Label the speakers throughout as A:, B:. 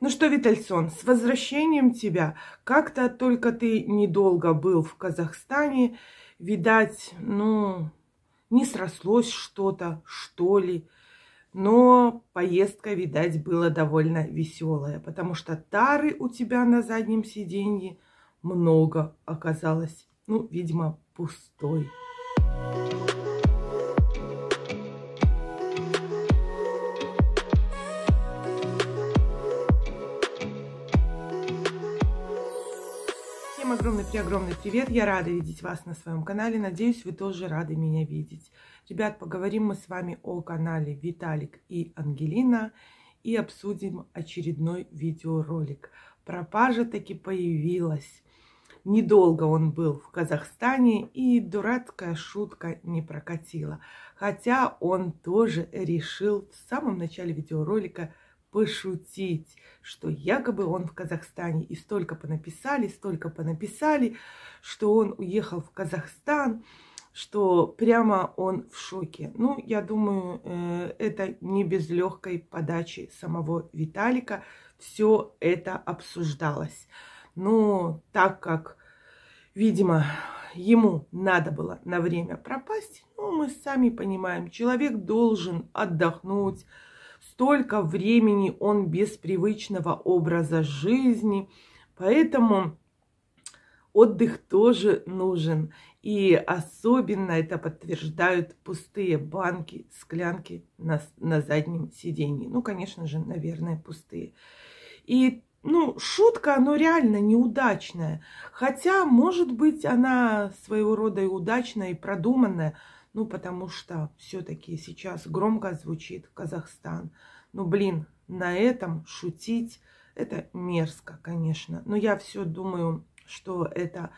A: Ну что, Витальсон, с возвращением тебя. Как-то только ты недолго был в Казахстане. Видать, ну, не срослось что-то, что ли. Но поездка, видать, была довольно веселая, потому что тары у тебя на заднем сиденье много оказалось. Ну, видимо, пустой. Thank you. огромный-преогромный привет! Я рада видеть вас на своем канале. Надеюсь, вы тоже рады меня видеть. Ребят, поговорим мы с вами о канале Виталик и Ангелина и обсудим очередной видеоролик. Пропажа таки появилась. Недолго он был в Казахстане, и дурацкая шутка не прокатила. Хотя он тоже решил в самом начале видеоролика – пошутить, что якобы он в Казахстане. И столько понаписали, столько понаписали, что он уехал в Казахстан, что прямо он в шоке. Ну, я думаю, э, это не без легкой подачи самого Виталика. Все это обсуждалось. Но так как, видимо, ему надо было на время пропасть, ну, мы сами понимаем, человек должен отдохнуть, столько времени он без привычного образа жизни, поэтому отдых тоже нужен. И особенно это подтверждают пустые банки, склянки на, на заднем сидении. Ну, конечно же, наверное, пустые. И, ну, шутка, но реально неудачная. Хотя, может быть, она своего рода и удачная, и продуманная. Ну, потому что все-таки сейчас громко звучит Казахстан. Ну, блин, на этом шутить, это мерзко, конечно. Но я все думаю, что это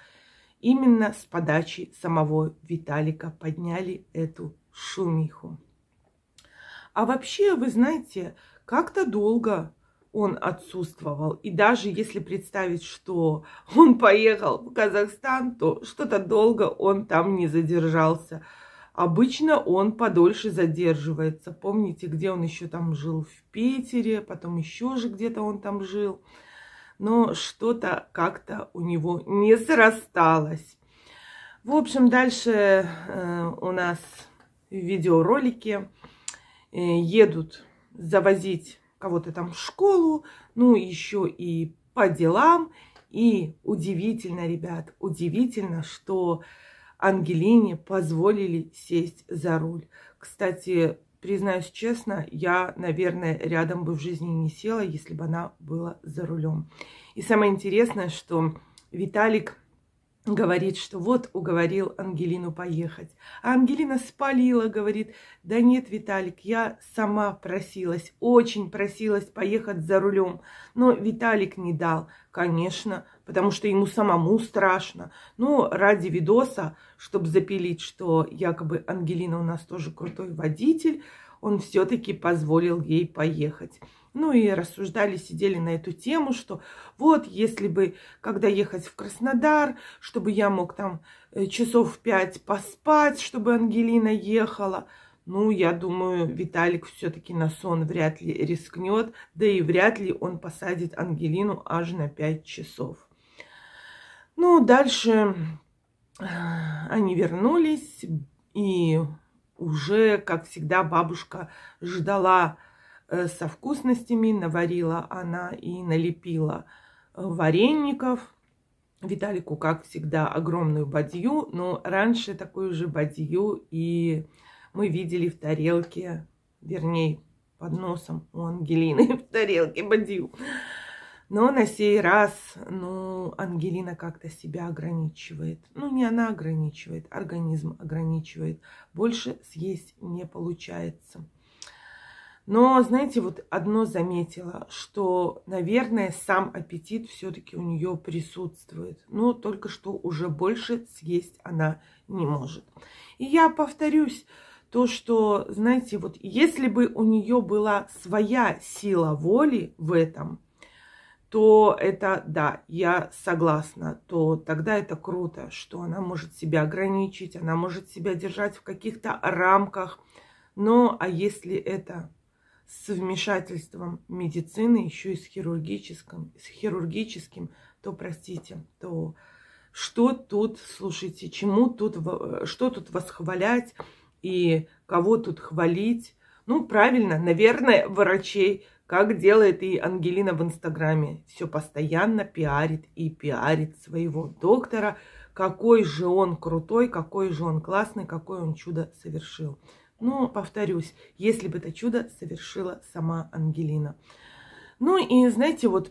A: именно с подачи самого Виталика подняли эту шумиху. А вообще, вы знаете, как-то долго он отсутствовал. И даже если представить, что он поехал в Казахстан, то что-то долго он там не задержался. Обычно он подольше задерживается. Помните, где он еще там жил? В Питере, потом еще же где-то он там жил. Но что-то как-то у него не срасталось. В общем, дальше э, у нас видеоролики э, едут завозить кого-то там в школу, ну еще и по делам. И удивительно, ребят, удивительно, что Ангелине позволили сесть за руль. Кстати, признаюсь честно, я, наверное, рядом бы в жизни не села, если бы она была за рулем. И самое интересное, что Виталик говорит, что вот уговорил Ангелину поехать. А Ангелина спалила, говорит, да нет, Виталик, я сама просилась, очень просилась поехать за рулем. Но Виталик не дал, конечно, потому что ему самому страшно. Ну, ради видоса, чтобы запилить, что якобы Ангелина у нас тоже крутой водитель, он все-таки позволил ей поехать. Ну и рассуждали, сидели на эту тему, что вот если бы, когда ехать в Краснодар, чтобы я мог там э, часов пять поспать, чтобы Ангелина ехала. Ну, я думаю, Виталик все-таки на сон вряд ли рискнет, да и вряд ли он посадит Ангелину аж на пять часов. Ну, дальше э, они вернулись, и уже, как всегда, бабушка ждала э, со вкусностями. Наварила она и налепила э, вареников. Виталику, как всегда, огромную бадью. Но раньше такую же бадью и мы видели в тарелке, вернее, под носом у Ангелины в тарелке бадью. Но на сей раз, ну, Ангелина как-то себя ограничивает. Ну, не она ограничивает, организм ограничивает. Больше съесть не получается. Но, знаете, вот одно заметила, что, наверное, сам аппетит все-таки у нее присутствует. Но только что уже больше съесть она не может. И я повторюсь, то, что, знаете, вот если бы у нее была своя сила воли в этом, то это да, я согласна, то тогда это круто, что она может себя ограничить, она может себя держать в каких-то рамках. Но а если это с вмешательством медицины, еще и с хирургическим, с хирургическим, то простите, то что тут, слушайте, чему тут, что тут восхвалять и кого тут хвалить? Ну, правильно, наверное, врачей, как делает и Ангелина в Инстаграме. Все постоянно пиарит и пиарит своего доктора, какой же он крутой, какой же он классный, какое он чудо совершил. Но, повторюсь, если бы это чудо совершила сама Ангелина. Ну и, знаете, вот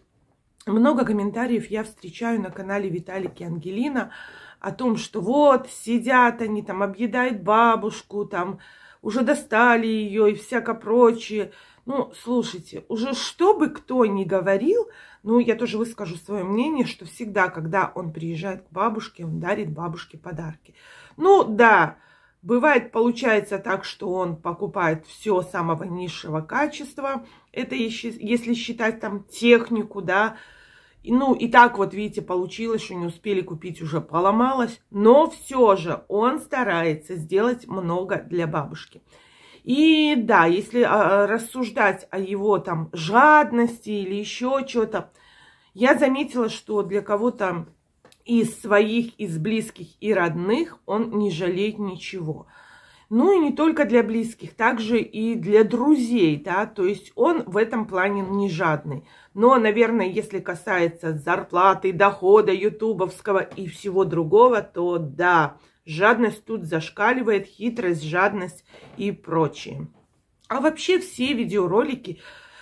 A: много комментариев я встречаю на канале Виталики Ангелина о том, что вот сидят они там, объедают бабушку, там уже достали ее и всяко прочее. Ну, слушайте, уже что бы кто ни говорил, ну, я тоже выскажу свое мнение, что всегда, когда он приезжает к бабушке, он дарит бабушке подарки. Ну, да, бывает, получается так, что он покупает все самого низшего качества. Это если считать там технику, да, ну, и так вот, видите, получилось, что не успели купить, уже поломалось. Но все же он старается сделать много для бабушки. И да, если а, а, рассуждать о его там жадности или еще что-то, я заметила, что для кого-то из своих, из близких и родных он не жалеет ничего. Ну и не только для близких, также и для друзей, да, то есть он в этом плане не жадный. Но, наверное, если касается зарплаты, дохода ютубовского и всего другого, то да, Жадность тут зашкаливает, хитрость, жадность и прочее. А вообще все видеоролики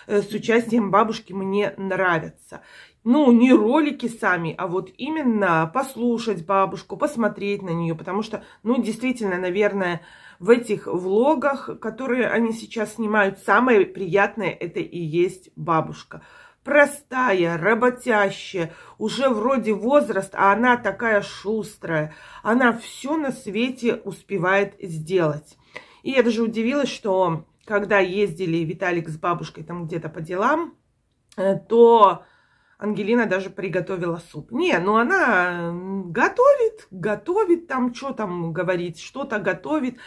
A: э, с участием бабушки мне нравятся. Ну, не ролики сами, а вот именно послушать бабушку, посмотреть на нее, потому что, ну, действительно, наверное, в этих влогах, которые они сейчас снимают, самое приятное это и есть бабушка простая, работящая, уже вроде возраст, а она такая шустрая. Она все на свете успевает сделать. И я даже удивилась, что когда ездили Виталик с бабушкой там где-то по делам, э, то Ангелина даже приготовила суп. Не, ну она готовит, готовит там, что там говорить, что-то готовит.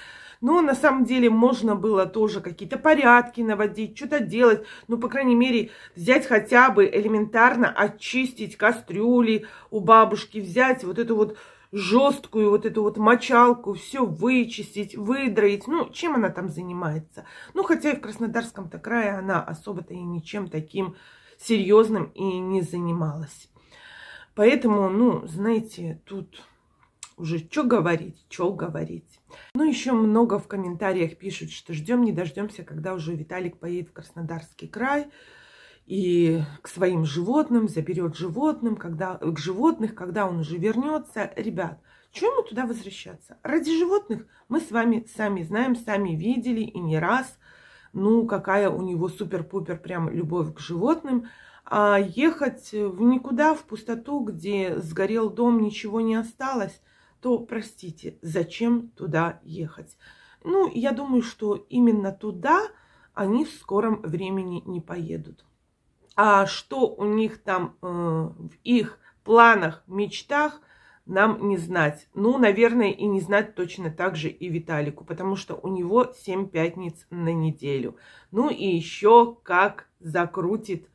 A: Но на самом деле можно было тоже какие-то порядки наводить, что-то делать. Ну, по крайней мере, взять хотя бы элементарно очистить кастрюли у бабушки, взять вот эту вот жесткую вот эту вот мочалку, все вычистить, выдроить. Ну, чем она там занимается? Ну, хотя и в Краснодарском-то крае она особо-то и ничем таким серьезным и не занималась. Поэтому, ну, знаете, тут уже что говорить, что говорить. Ну, еще много в комментариях пишут, что ждем, не дождемся, когда уже Виталик поедет в Краснодарский край и к своим животным, заберет животным, когда, к животных, когда он уже вернется. Ребят, чего ему туда возвращаться? Ради животных мы с вами сами знаем, сами видели и не раз, ну, какая у него супер-пупер прям любовь к животным. А ехать в никуда, в пустоту, где сгорел дом, ничего не осталось – то, простите, зачем туда ехать? Ну, я думаю, что именно туда они в скором времени не поедут. А что у них там э, в их планах, мечтах, нам не знать. Ну, наверное, и не знать точно так же и Виталику, потому что у него 7 пятниц на неделю. Ну и еще как закрутит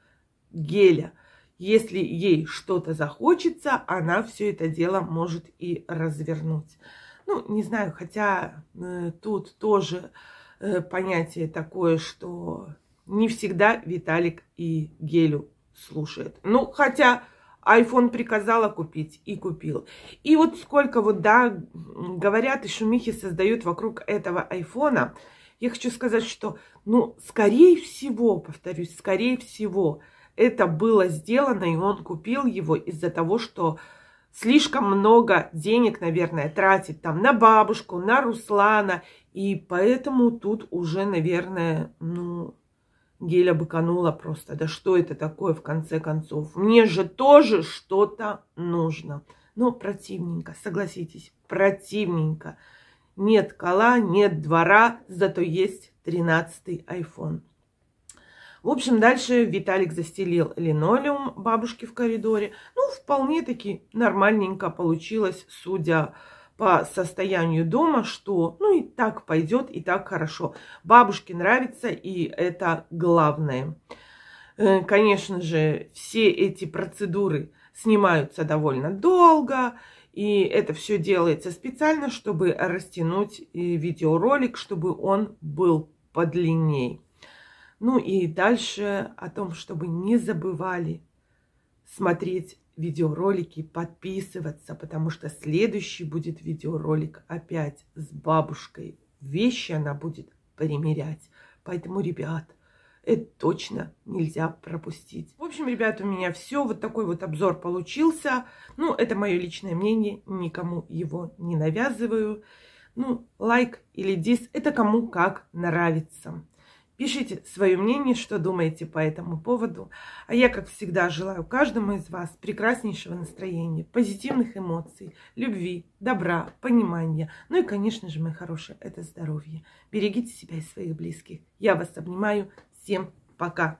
A: геля – если ей что-то захочется, она все это дело может и развернуть. Ну, не знаю, хотя э, тут тоже э, понятие такое, что не всегда Виталик и Гелю слушает. Ну, хотя iPhone приказала купить и купил. И вот сколько вот, да, говорят и шумихи создают вокруг этого айфона. Я хочу сказать, что, ну, скорее всего, повторюсь, скорее всего, это было сделано, и он купил его из-за того, что слишком много денег, наверное, тратит там на бабушку, на Руслана. И поэтому тут уже, наверное, ну, Геля быканула просто. Да что это такое, в конце концов? Мне же тоже что-то нужно. Но противненько, согласитесь, противненько. Нет кола, нет двора, зато есть тринадцатый iPhone. В общем, дальше Виталик застелил линолеум бабушки в коридоре. Ну, вполне-таки нормальненько получилось, судя по состоянию дома, что ну и так пойдет, и так хорошо. Бабушке нравится, и это главное. Э, конечно же, все эти процедуры снимаются довольно долго, и это все делается специально, чтобы растянуть э, видеоролик, чтобы он был подлинней. Ну и дальше о том, чтобы не забывали смотреть видеоролики, подписываться, потому что следующий будет видеоролик опять с бабушкой. Вещи она будет примерять. Поэтому, ребят, это точно нельзя пропустить. В общем, ребят, у меня все. Вот такой вот обзор получился. Ну, это мое личное мнение. Никому его не навязываю. Ну, лайк или дис, это кому как нравится. Пишите свое мнение, что думаете по этому поводу. А я, как всегда, желаю каждому из вас прекраснейшего настроения, позитивных эмоций, любви, добра, понимания. Ну и, конечно же, мои хорошие, это здоровье. Берегите себя и своих близких. Я вас обнимаю. Всем пока!